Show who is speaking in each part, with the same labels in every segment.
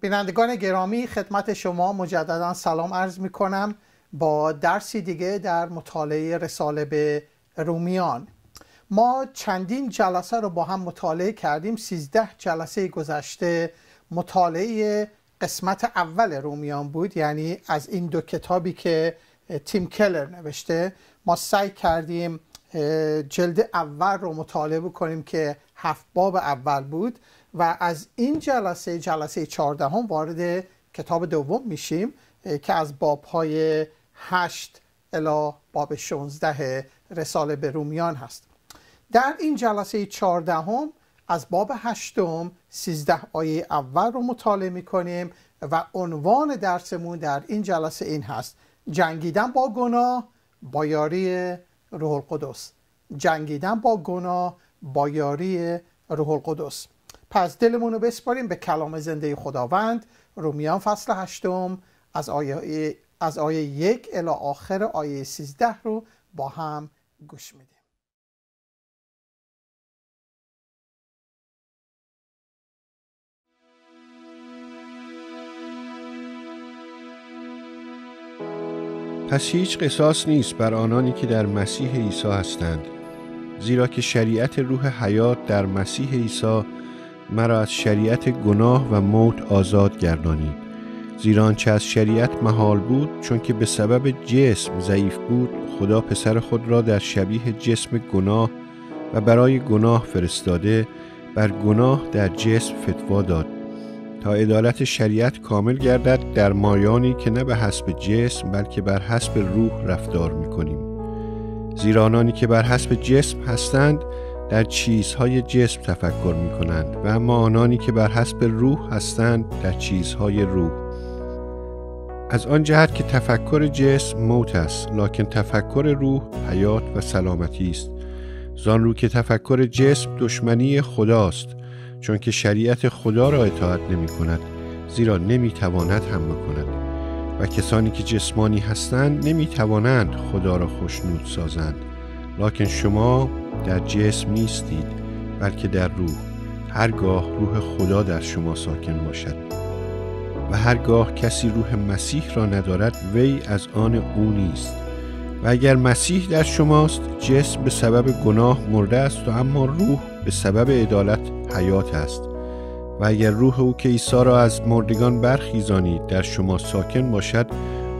Speaker 1: بینندگان گرامی خدمت شما مجددا سلام عرض می کنم با درسی دیگه در مطالعه رساله به رومیان ما چندین جلسه رو با هم مطالعه کردیم سیزده جلسه گذشته مطالعه قسمت اول رومیان بود یعنی از این دو کتابی که تیم کلر نوشته ما سعی کردیم جلد اول رو مطالعه کنیم که هفت باب اول بود و از این جلسه جلسه چهاردهم وارد کتاب دوم میشیم که از باب های 8 الا باب 16 رساله به رومیان هست در این جلسه چهاردهم از باب هشتم سیزده آیه اول رو مطالعه میکنیم و عنوان درسمون در این جلسه این هست جنگیدن با گناه با یاری روح القدس جنگیدن با گناه با یاری روح القدس پس دلمون رو بسپاریم به کلام زنده خداوند رومیان فصل هشتم از آیه, از آیه یک الی آخر آیه سیزده رو با هم
Speaker 2: گوش میدیم پس هیچ قصاص نیست بر آنانی که در مسیح عیسی هستند زیرا که شریعت روح حیات در مسیح عیسی مرا از شریعت گناه و موت آزاد گردانید زیرا آنچه از شریعت محال بود چون که به سبب جسم ضعیف بود خدا پسر خود را در شبیه جسم گناه و برای گناه فرستاده بر گناه در جسم فتوا داد تا عدالت شریعت کامل گردد در مایانی که نه به حسب جسم بلکه بر حسب روح رفتار میکنیم زیرا آنانی که بر حسب جسم هستند در چیزهای جسم تفکر می کنند و اما آنانی که بر حسب روح هستند در چیزهای روح از آن جهت که تفکر جسم موت است لکن تفکر روح حیات و سلامتی است زان رو که تفکر جسم دشمنی خداست چون که شریعت خدا را اطاعت نمی کند زیرا نمی تواند هم بکند و کسانی که جسمانی هستند نمی توانند خدا را خوشنود سازند لکن شما در جسم نیستید بلکه در روح هرگاه روح خدا در شما ساکن باشد و هرگاه کسی روح مسیح را ندارد وی از آن او نیست و اگر مسیح در شماست جسم به سبب گناه مرده است و اما روح به سبب عدالت حیات است و اگر روح او که عیسی را از مردگان برخیزانید در شما ساکن باشد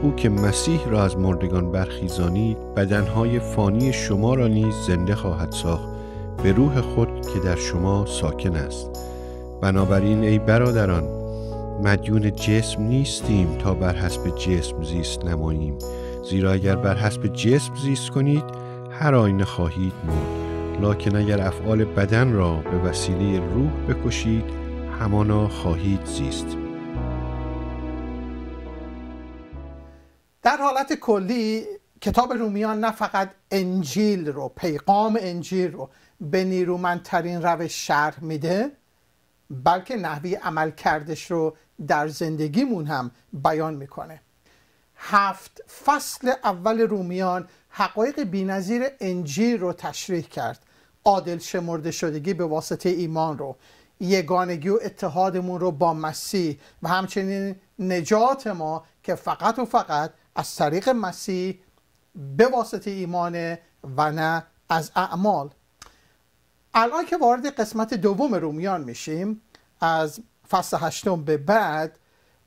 Speaker 2: او که مسیح را از مردگان برخیزانید بدنهای فانی شما را نیز زنده خواهد ساخت به روح خود که در شما ساکن است بنابراین ای برادران مدیون جسم نیستیم تا بر حسب جسم زیست نماییم زیرا اگر بر حسب جسم زیست کنید هر آینه خواهید مرد لکن اگر افعال بدن را به وسیله روح بکشید همانا خواهید زیست
Speaker 1: در حالت کلی کتاب رومیان نه فقط انجیل رو پیغام انجیل رو به نیرومندترین روش شرح میده بلکه نحوی عمل کردش رو در زندگیمون هم بیان میکنه هفت فصل اول رومیان حقایق بینظیر انجیل رو تشریح کرد عادل شمرده شدگی به واسطه ایمان رو یگانگی و اتحادمون رو با مسیح و همچنین نجات ما که فقط و فقط از طریق مسیح به واسطه ایمان و نه از اعمال الان که وارد قسمت دوم رومیان میشیم از فصل هشتم به بعد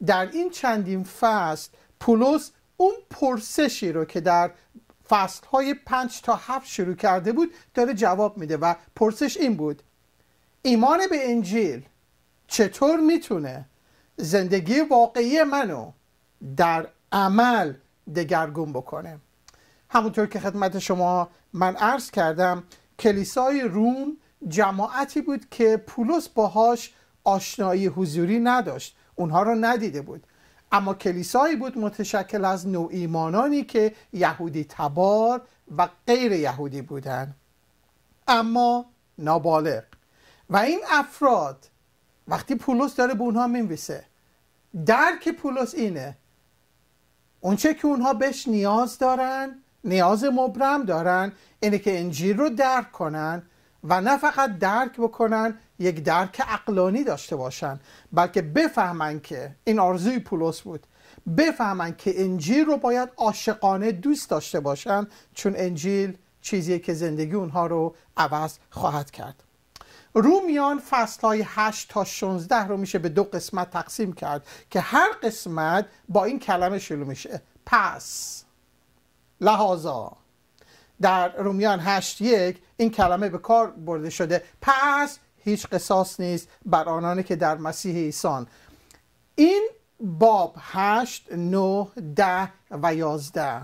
Speaker 1: در این چندین فصل پولس اون پرسشی رو که در فصل های پنج تا هفت شروع کرده بود داره جواب میده و پرسش این بود ایمان به انجیل چطور میتونه زندگی واقعی منو در عمل دگرگون بکنه همونطور که خدمت شما من عرض کردم کلیسای روم جماعتی بود که پولس باهاش آشنایی حضوری نداشت اونها رو ندیده بود اما کلیسایی بود متشکل از نوع ایمانانی که یهودی تبار و غیر یهودی بودند اما نابالغ و این افراد وقتی پولس داره به اونها مینویسه درک پولس اینه اونچه که اونها بهش نیاز دارن نیاز مبرم دارن اینه که انجیل رو درک کنن و نه فقط درک بکنن یک درک اقلانی داشته باشن بلکه بفهمن که این آرزوی پولس بود بفهمن که انجیل رو باید عاشقانه دوست داشته باشن چون انجیل چیزیه که زندگی اونها رو عوض خواهد کرد رومیان فصل های 8 تا 16 رو میشه به دو قسمت تقسیم کرد که هر قسمت با این کلمه شروع میشه پس لحاظا در رومیان 8 یک این کلمه به کار برده شده پس هیچ قصاص نیست بر آنانی که در مسیح ایسان این باب 8 9 10 و 11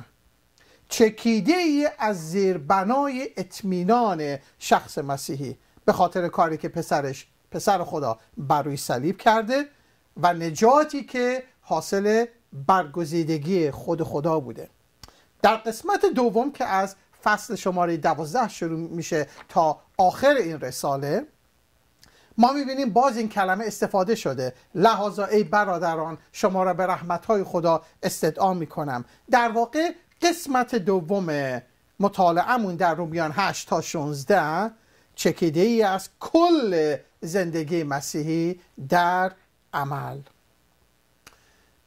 Speaker 1: چکیده ای از زیربنای اطمینان شخص مسیحی به خاطر کاری که پسرش پسر خدا بر روی صلیب کرده و نجاتی که حاصل برگزیدگی خود خدا بوده در قسمت دوم که از فصل شماره دوازده شروع میشه تا آخر این رساله ما میبینیم باز این کلمه استفاده شده لحاظا ای برادران شما را به رحمتهای خدا استدعا میکنم در واقع قسمت دوم مطالعهمون در رومیان 8 تا 16 چکیده ای از کل زندگی مسیحی در عمل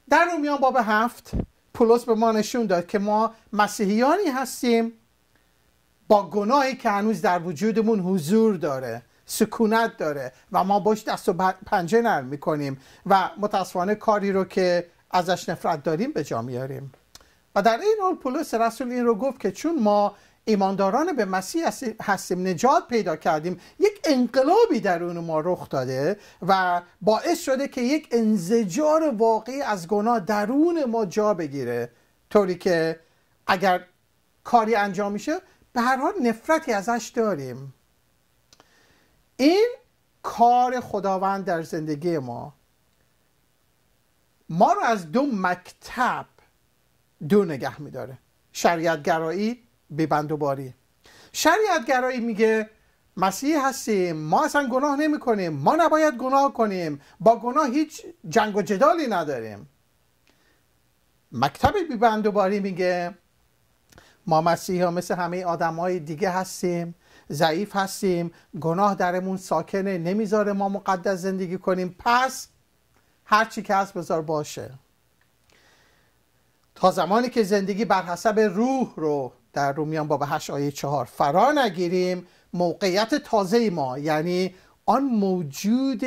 Speaker 1: در رومیان باب هفت پولس به ما نشون داد که ما مسیحیانی هستیم با گناهی که هنوز در وجودمون حضور داره سکونت داره و ما باش دست و پنجه نرم میکنیم و متاسفانه کاری رو که ازش نفرت داریم به جا میاریم و در این حال پولس رسول این رو گفت که چون ما ایمانداران به مسیح هستیم نجات پیدا کردیم یک انقلابی درون ما رخ داده و باعث شده که یک انزجار واقعی از گناه درون ما جا بگیره طوری که اگر کاری انجام میشه به هر حال نفرتی ازش داریم این کار خداوند در زندگی ما ما رو از دو مکتب دو نگه میداره شریعتگرایی گرایی بیبندوباری بند باری شریعت میگه مسیح هستیم ما اصلا گناه نمی کنیم ما نباید گناه کنیم با گناه هیچ جنگ و جدالی نداریم مکتب بی و باری میگه ما مسیح ها مثل همه آدم های دیگه هستیم ضعیف هستیم گناه درمون ساکنه نمیذاره ما مقدس زندگی کنیم پس هرچی که هست بذار باشه تا زمانی که زندگی بر حسب روح رو در رومیان باب 8 آیه 4 فرا نگیریم موقعیت تازه ما یعنی آن موجود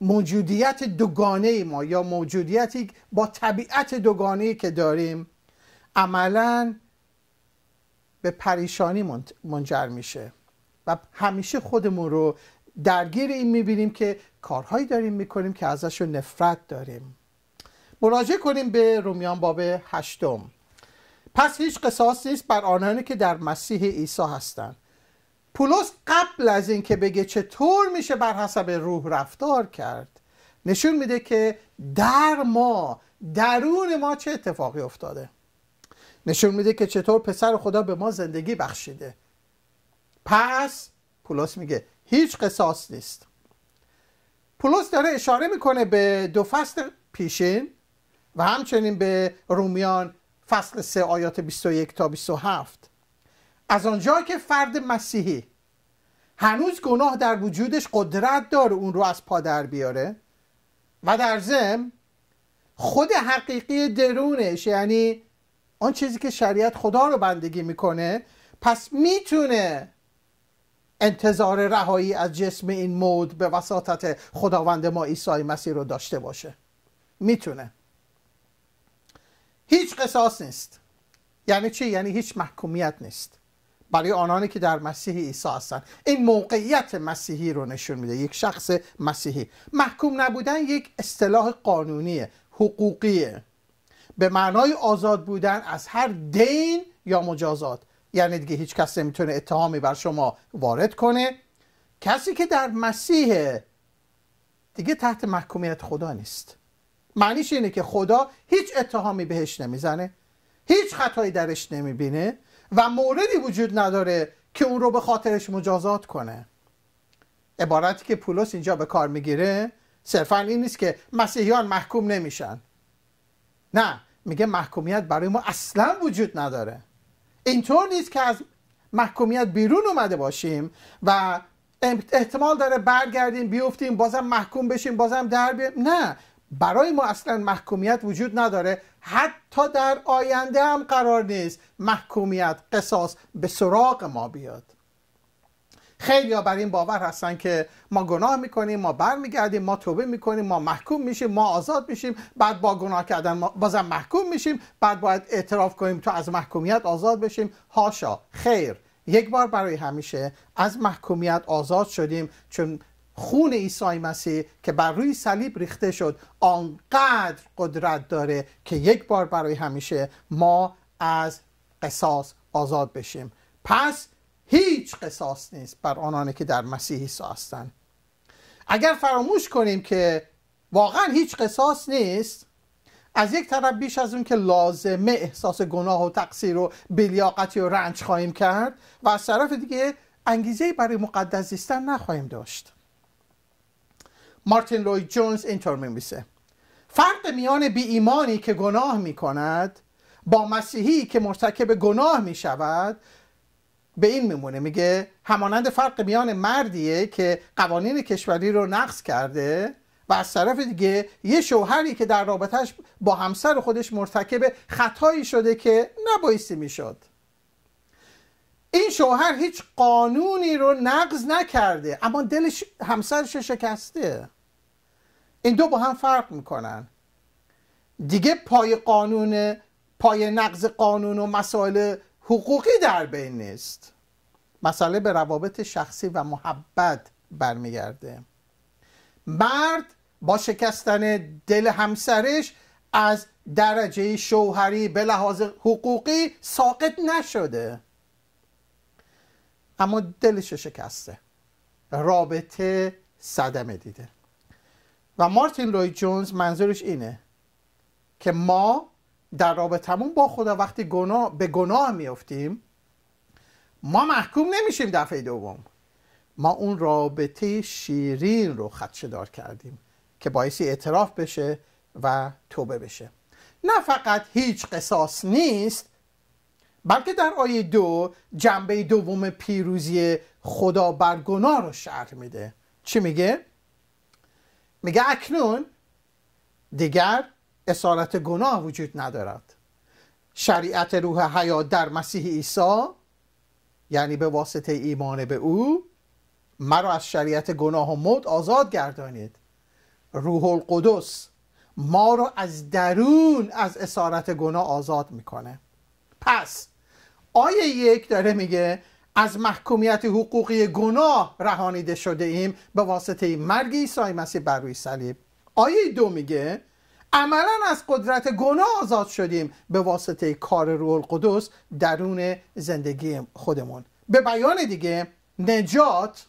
Speaker 1: موجودیت دوگانه ما یا موجودیتی با طبیعت دوگانه که داریم عملا به پریشانی منجر میشه و همیشه خودمون رو درگیر این میبینیم که کارهایی داریم میکنیم که ازشون نفرت داریم مراجعه کنیم به رومیان باب هشتم پس هیچ قصاص نیست بر آنانی که در مسیح عیسی هستند پولس قبل از اینکه بگه چطور میشه بر حسب روح رفتار کرد نشون میده که در ما درون ما چه اتفاقی افتاده نشون میده که چطور پسر خدا به ما زندگی بخشیده پس پولس میگه هیچ قصاص نیست پولس داره اشاره میکنه به دو فصل پیشین و همچنین به رومیان فصل 3 آیات 21 تا 27 از آنجا که فرد مسیحی هنوز گناه در وجودش قدرت داره اون رو از پادر بیاره و در زم خود حقیقی درونش یعنی آن چیزی که شریعت خدا رو بندگی میکنه پس میتونه انتظار رهایی از جسم این مود به وساطت خداوند ما عیسی مسیح رو داشته باشه میتونه هیچ قصاص نیست یعنی چی؟ یعنی هیچ محکومیت نیست برای آنانی که در مسیح عیسی هستند این موقعیت مسیحی رو نشون میده یک شخص مسیحی محکوم نبودن یک اصطلاح قانونی حقوقیه به معنای آزاد بودن از هر دین یا مجازات یعنی دیگه هیچ کس نمیتونه اتهامی بر شما وارد کنه کسی که در مسیح دیگه تحت محکومیت خدا نیست معنیش اینه که خدا هیچ اتهامی بهش نمیزنه هیچ خطایی درش نمیبینه و موردی وجود نداره که اون رو به خاطرش مجازات کنه عبارتی که پولس اینجا به کار میگیره صرفا این نیست که مسیحیان محکوم نمیشن نه میگه محکومیت برای ما اصلا وجود نداره اینطور نیست که از محکومیت بیرون اومده باشیم و احتمال داره برگردیم بیفتیم بازم محکوم بشیم بازم در بیم. نه برای ما اصلا محکومیت وجود نداره حتی در آینده هم قرار نیست محکومیت قصاص به سراغ ما بیاد خیلی ها بر این باور هستن که ما گناه میکنیم ما برمیگردیم ما توبه میکنیم ما محکوم میشیم ما آزاد میشیم بعد با گناه کردن ما بازم محکوم میشیم بعد باید اعتراف کنیم تا از محکومیت آزاد بشیم هاشا خیر یک بار برای همیشه از محکومیت آزاد شدیم چون خون عیسی مسیح که بر روی صلیب ریخته شد آنقدر قدرت داره که یک بار برای همیشه ما از قصاص آزاد بشیم پس هیچ قصاص نیست بر آنانی که در مسیح عیسی هستند اگر فراموش کنیم که واقعا هیچ قصاص نیست از یک طرف بیش از اون که لازمه احساس گناه و تقصیر و بلیاقتی و رنج خواهیم کرد و از طرف دیگه انگیزه برای مقدس زیستن نخواهیم داشت مارتین لوی جونز اینطور میسه فرق میان بی ایمانی که گناه می کند با مسیحی که مرتکب گناه می شود به این میمونه میگه همانند فرق میان مردیه که قوانین کشوری رو نقض کرده و از طرف دیگه یه شوهری که در رابطهش با همسر خودش مرتکب خطایی شده که نبایستی میشد این شوهر هیچ قانونی رو نقض نکرده اما دلش همسرش شکسته این دو با هم فرق میکنن دیگه پای قانون پای نقض قانون و مسائل حقوقی در بین نیست مسئله به روابط شخصی و محبت برمیگرده مرد با شکستن دل همسرش از درجه شوهری به لحاظ حقوقی ساقط نشده اما دلش شکسته رابطه صدمه دیده و مارتین لوی جونز منظورش اینه که ما در رابطمون با خدا وقتی گناه به گناه میافتیم ما محکوم نمیشیم دفعه دوم ما اون رابطه شیرین رو دار کردیم که باعثی اعتراف بشه و توبه بشه نه فقط هیچ قصاص نیست بلکه در آیه دو جنبه دوم پیروزی خدا بر گناه رو شرح میده چی میگه؟ میگه اکنون دیگر اسارت گناه وجود ندارد شریعت روح حیات در مسیح عیسی یعنی به واسطه ایمان به او مرا از شریعت گناه و موت آزاد گردانید روح القدس ما رو از درون از اسارت گناه آزاد میکنه پس آیه یک داره میگه از محکومیت حقوقی گناه رهانیده شده ایم به واسطه مرگ عیسی مسیح بر روی صلیب آیه دو میگه عملا از قدرت گناه آزاد شدیم به واسطه کار روح القدس درون زندگی خودمون به بیان دیگه نجات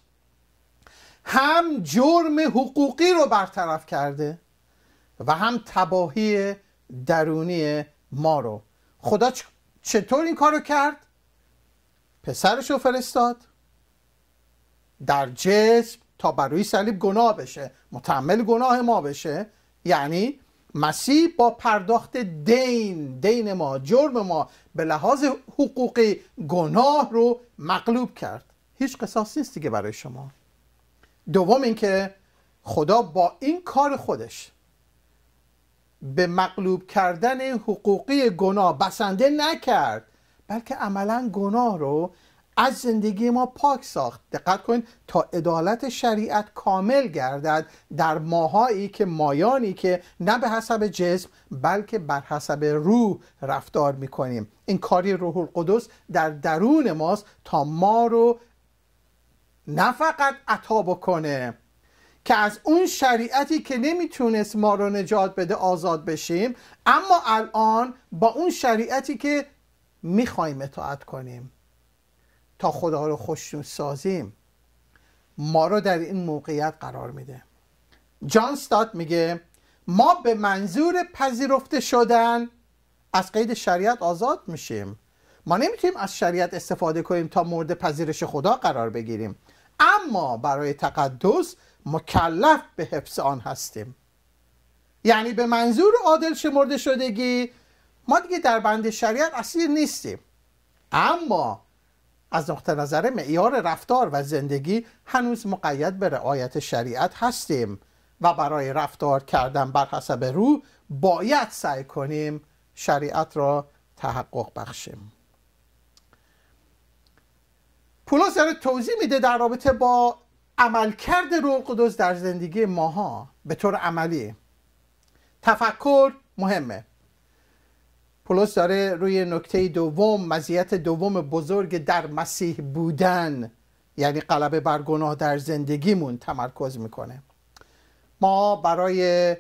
Speaker 1: هم جرم حقوقی رو برطرف کرده و هم تباهی درونی ما رو خدا چطور این کارو کرد پسرش رو فرستاد در جسم تا بر روی صلیب گناه بشه متحمل گناه ما بشه یعنی مسیح با پرداخت دین دین ما جرم ما به لحاظ حقوقی گناه رو مغلوب کرد هیچ قصاص نیست دیگه برای شما دوم اینکه خدا با این کار خودش به مقلوب کردن حقوقی گناه بسنده نکرد بلکه عملا گناه رو از زندگی ما پاک ساخت دقت کنید تا عدالت شریعت کامل گردد در ماهایی که مایانی که نه به حسب جسم بلکه بر حسب روح رفتار میکنیم این کاری روح القدس در درون ماست تا ما رو نه فقط عطا بکنه که از اون شریعتی که نمیتونست ما رو نجات بده آزاد بشیم اما الان با اون شریعتی که میخوایم اطاعت کنیم تا خدا رو خوشنود سازیم ما رو در این موقعیت قرار میده جان ستات میگه ما به منظور پذیرفته شدن از قید شریعت آزاد میشیم ما نمیتونیم از شریعت استفاده کنیم تا مورد پذیرش خدا قرار بگیریم اما برای تقدس مکلف به حفظ آن هستیم یعنی به منظور عادل شمرده شدگی ما دیگه در بند شریعت اصیل نیستیم اما از نقطه نظر معیار رفتار و زندگی هنوز مقید به رعایت شریعت هستیم و برای رفتار کردن بر حسب رو باید سعی کنیم شریعت را تحقق بخشیم پولس داره یعنی توضیح میده در رابطه با عملکرد روح قدس در زندگی ماها به طور عملی تفکر مهمه پولس داره روی نکته دوم مزیت دوم بزرگ در مسیح بودن یعنی قلب بر گناه در زندگیمون تمرکز میکنه ما برای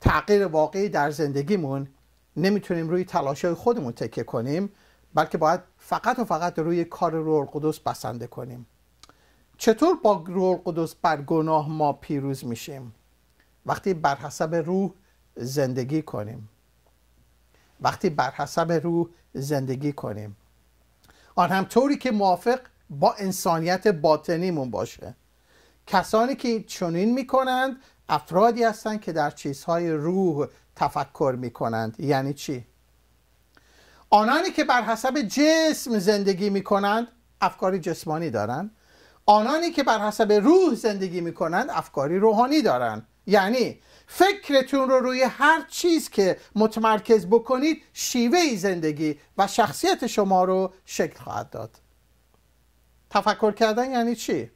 Speaker 1: تغییر واقعی در زندگیمون نمیتونیم روی تلاشای خودمون تکه کنیم بلکه باید فقط و فقط روی کار روح القدس بسنده کنیم چطور با روح قدس بر گناه ما پیروز میشیم وقتی بر حسب روح زندگی کنیم وقتی بر حسب روح زندگی کنیم آن هم طوری که موافق با انسانیت باطنیمون باشه کسانی که چنین میکنند افرادی هستند که در چیزهای روح تفکر میکنند یعنی چی آنانی که بر حسب جسم زندگی میکنند افکار جسمانی دارند آنانی که بر حسب روح زندگی میکنند افکاری روحانی دارند یعنی فکرتون رو روی هر چیز که متمرکز بکنید شیوه زندگی و شخصیت شما رو شکل خواهد داد تفکر کردن یعنی چی؟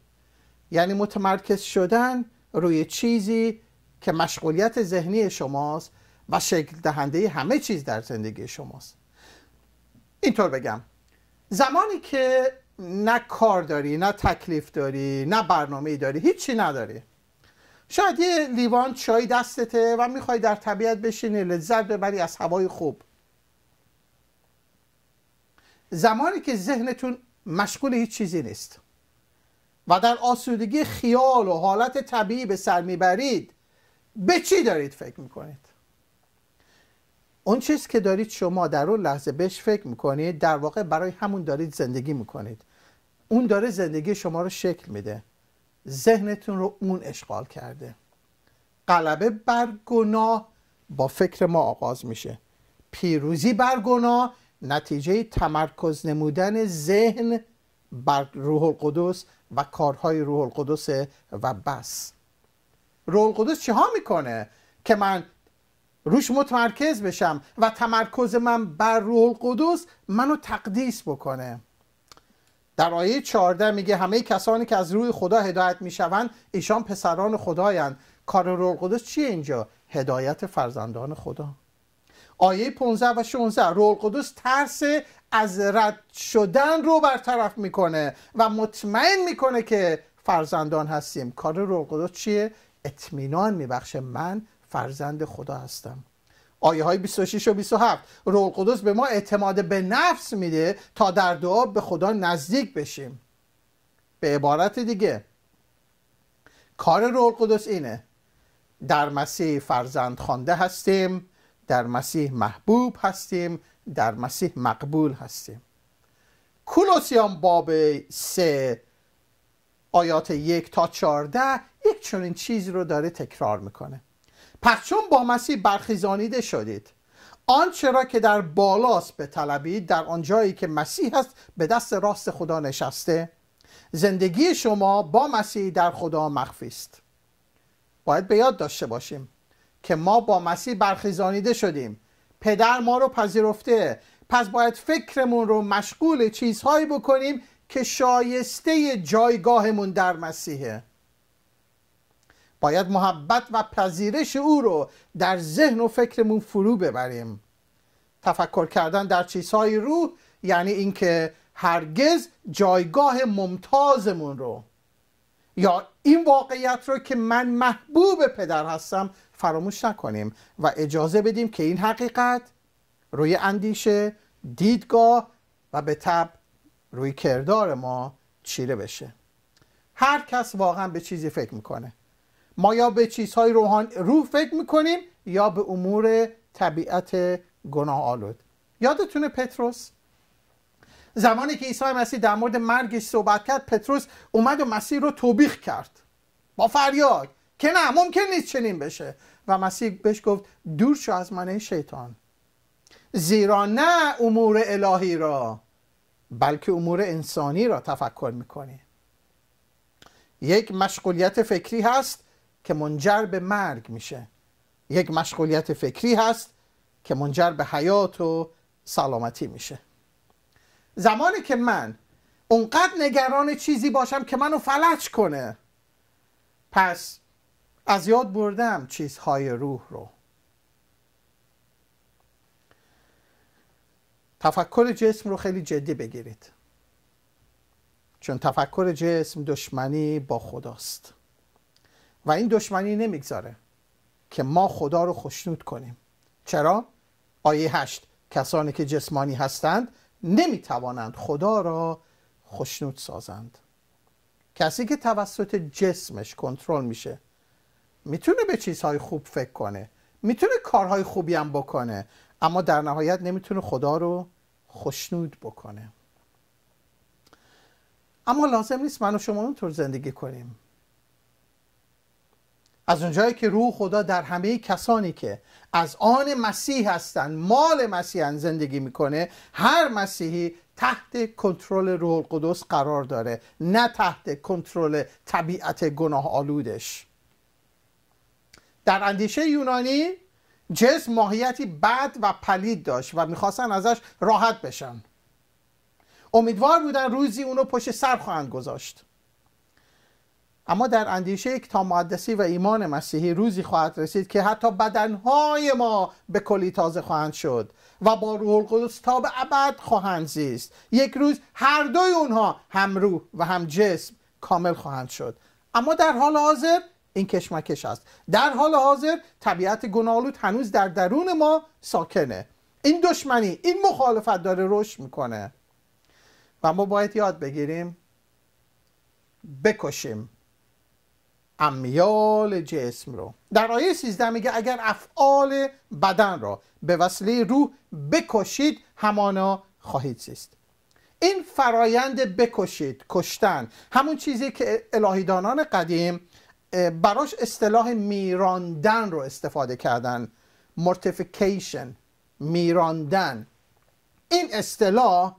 Speaker 1: یعنی متمرکز شدن روی چیزی که مشغولیت ذهنی شماست و شکل دهنده همه چیز در زندگی شماست اینطور بگم زمانی که نه کار داری نه تکلیف داری نه برنامه داری هیچی نداری شاید یه لیوان چای دستته و میخوای در طبیعت بشینی لذت ببری از هوای خوب زمانی که ذهنتون مشغول هیچ چیزی نیست و در آسودگی خیال و حالت طبیعی به سر میبرید به چی دارید فکر میکنید اون چیز که دارید شما در اون لحظه بهش فکر میکنید در واقع برای همون دارید زندگی میکنید اون داره زندگی شما رو شکل میده ذهنتون رو اون اشغال کرده غلبه بر گناه با فکر ما آغاز میشه پیروزی بر گناه نتیجه تمرکز نمودن ذهن بر روح القدس و کارهای روح القدس و بس روح القدس چه ها میکنه که من روش متمرکز بشم و تمرکز من بر روح القدس منو تقدیس بکنه در آیه 14 میگه همه کسانی که از روی خدا هدایت میشوند ایشان پسران خدایند کار روح القدس چیه اینجا هدایت فرزندان خدا آیه 15 و 16 روح القدس ترس از رد شدن رو برطرف میکنه و مطمئن میکنه که فرزندان هستیم کار روح القدس چیه اطمینان میبخشه من فرزند خدا هستم آیه های 26 و 27 روح قدس به ما اعتماد به نفس میده تا در دعا به خدا نزدیک بشیم به عبارت دیگه کار روح قدس اینه در مسیح فرزند خوانده هستیم در مسیح محبوب هستیم در مسیح مقبول هستیم کولوسیان باب سه آیات یک تا چارده یک چنین چیز رو داره تکرار میکنه پس چون با مسیح برخیزانیده شدید آنچه را که در بالاست به طلبید در آنجایی که مسیح هست به دست راست خدا نشسته زندگی شما با مسیح در خدا مخفی است باید به یاد داشته باشیم که ما با مسیح برخیزانیده شدیم پدر ما رو پذیرفته پس باید فکرمون رو مشغول چیزهایی بکنیم که شایسته جایگاهمون در مسیحه باید محبت و پذیرش او رو در ذهن و فکرمون فرو ببریم تفکر کردن در چیزهای روح یعنی اینکه هرگز جایگاه ممتازمون رو یا این واقعیت رو که من محبوب پدر هستم فراموش نکنیم و اجازه بدیم که این حقیقت روی اندیشه دیدگاه و به تب روی کردار ما چیره بشه هر کس واقعا به چیزی فکر میکنه ما یا به چیزهای روحان روح فکر میکنیم یا به امور طبیعت گناه آلود یادتونه پتروس زمانی که عیسی مسیح در مورد مرگش صحبت کرد پتروس اومد و مسیح رو توبیخ کرد با فریاد که نه ممکن نیست چنین بشه و مسیح بهش گفت دور شو از من شیطان زیرا نه امور الهی را بلکه امور انسانی را تفکر میکنی یک مشغولیت فکری هست که منجر به مرگ میشه یک مشغولیت فکری هست که منجر به حیات و سلامتی میشه زمانی که من اونقدر نگران چیزی باشم که منو فلج کنه پس از یاد بردم چیزهای روح رو تفکر جسم رو خیلی جدی بگیرید چون تفکر جسم دشمنی با خداست و این دشمنی نمیگذاره که ما خدا رو خشنود کنیم چرا؟ آیه هشت کسانی که جسمانی هستند نمیتوانند خدا را خشنود سازند کسی که توسط جسمش کنترل میشه میتونه به چیزهای خوب فکر کنه میتونه کارهای خوبی هم بکنه اما در نهایت نمیتونه خدا رو خشنود بکنه اما لازم نیست من و شما اونطور زندگی کنیم از اونجایی که روح خدا در همه کسانی که از آن مسیح هستند مال مسیح زندگی میکنه هر مسیحی تحت کنترل روح القدس قرار داره نه تحت کنترل طبیعت گناه آلودش در اندیشه یونانی جسم ماهیتی بد و پلید داشت و میخواستن ازش راحت بشن امیدوار بودن روزی اونو پشت سر خواهند گذاشت اما در اندیشه یک تا مقدسی و ایمان مسیحی روزی خواهد رسید که حتی بدنهای ما به کلی تازه خواهند شد و با روح القدس تا به ابد خواهند زیست یک روز هر دوی اونها هم روح و هم جسم کامل خواهند شد اما در حال حاضر این کشمکش است در حال حاضر طبیعت گنالوت هنوز در درون ما ساکنه این دشمنی این مخالفت داره رشد میکنه و ما باید یاد بگیریم بکشیم امیال جسم رو در آیه 13 میگه اگر افعال بدن را به وسیله روح بکشید همانا خواهید زیست این فرایند بکشید کشتن همون چیزی که الهیدانان قدیم براش اصطلاح میراندن رو استفاده کردن مرتفیکیشن میراندن این اصطلاح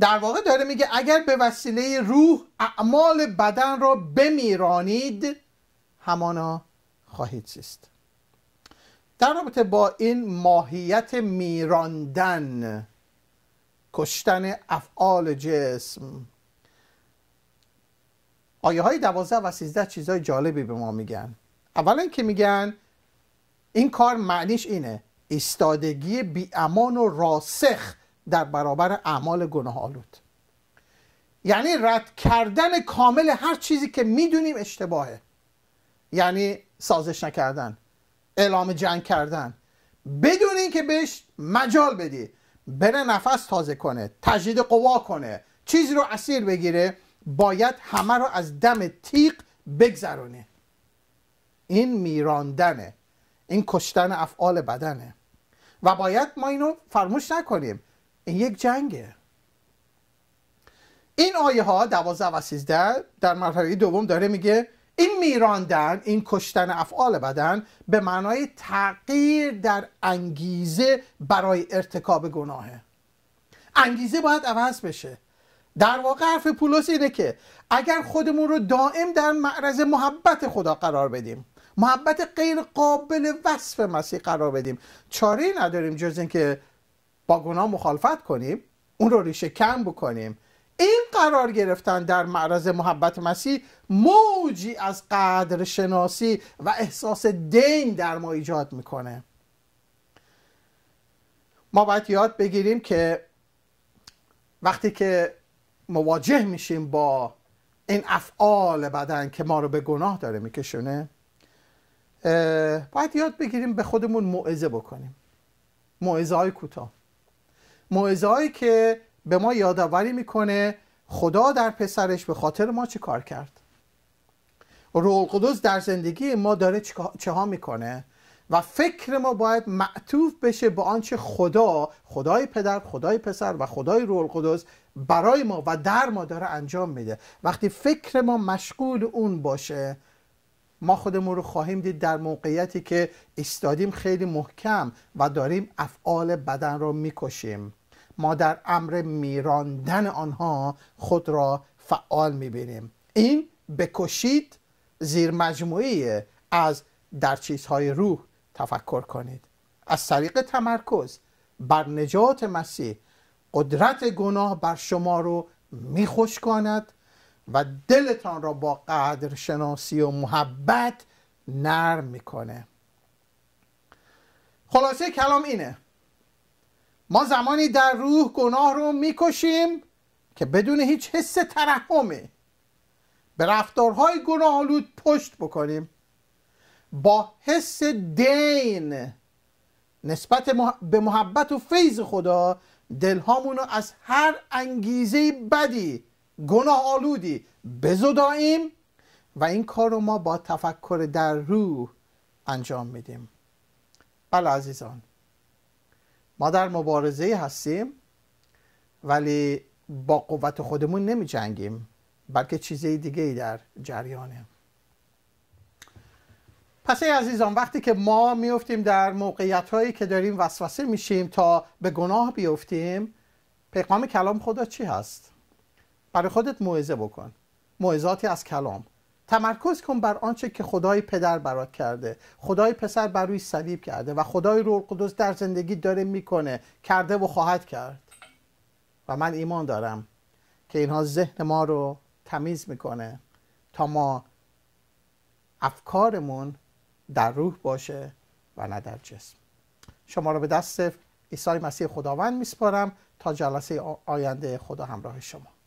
Speaker 1: در واقع داره میگه اگر به وسیله روح اعمال بدن را بمیرانید همانا خواهید زیست در رابطه با این ماهیت میراندن کشتن افعال جسم آیه های دوازده و سیزده چیزهای جالبی به ما میگن اولا که میگن این کار معنیش اینه بی بیامان و راسخ در برابر اعمال گناه آلود یعنی رد کردن کامل هر چیزی که میدونیم اشتباهه یعنی سازش نکردن اعلام جنگ کردن بدون اینکه بهش مجال بدی بره نفس تازه کنه تجدید قوا کنه چیزی رو اسیر بگیره باید همه رو از دم تیغ بگذرونه این میراندنه این کشتن افعال بدنه و باید ما اینو فرموش نکنیم این یک جنگه این آیه ها 12 و 13 در مرحله دوم داره میگه این میراندن این کشتن افعال بدن به معنای تغییر در انگیزه برای ارتکاب گناهه انگیزه باید عوض بشه در واقع حرف پولس اینه که اگر خودمون رو دائم در معرض محبت خدا قرار بدیم محبت غیر قابل وصف مسیح قرار بدیم چاره نداریم جز اینکه با گناه مخالفت کنیم اون رو ریشه کم بکنیم این قرار گرفتن در معرض محبت مسیح موجی از قدر شناسی و احساس دین در ما ایجاد میکنه ما باید یاد بگیریم که وقتی که مواجه میشیم با این افعال بدن که ما رو به گناه داره میکشونه باید یاد بگیریم به خودمون موعظه بکنیم موعظه های کوتاه موعظه‌ای که به ما یادآوری میکنه خدا در پسرش به خاطر ما چه کار کرد روح القدس در زندگی ما داره چه ها میکنه و فکر ما باید معطوف بشه به آنچه خدا خدای پدر خدای پسر و خدای روح القدس برای ما و در ما داره انجام میده وقتی فکر ما مشغول اون باشه ما خودمون رو خواهیم دید در موقعیتی که استادیم خیلی محکم و داریم افعال بدن رو میکشیم ما در امر میراندن آنها خود را فعال میبینیم این بکشید زیر مجموعی از در چیزهای روح تفکر کنید از طریق تمرکز بر نجات مسیح قدرت گناه بر شما رو میخوش کند و دلتان را با قدر شناسی و محبت نرم میکنه خلاصه کلام اینه ما زمانی در روح گناه رو میکشیم که بدون هیچ حس ترحمی به رفتارهای گناه آلود پشت بکنیم با حس دین نسبت به محبت و فیض خدا دلهامون رو از هر انگیزه بدی گناه آلودی بزداییم و این کار رو ما با تفکر در روح انجام میدیم بله عزیزان ما در مبارزه هستیم ولی با قوت خودمون نمی جنگیم بلکه چیزی دیگه ای در جریانه پس ای عزیزان وقتی که ما میفتیم در موقعیت هایی که داریم وسوسه میشیم تا به گناه بیفتیم پیغام کلام خدا چی هست؟ برای خودت موعظه بکن موعظاتی از کلام تمرکز کن بر آنچه که خدای پدر برات کرده خدای پسر بر روی صلیب کرده و خدای روح القدس در زندگی داره میکنه کرده و خواهد کرد و من ایمان دارم که اینها ذهن ما رو تمیز میکنه تا ما افکارمون در روح باشه و نه در جسم شما رو به دست عیسی مسیح خداوند میسپارم تا جلسه آینده خدا همراه شما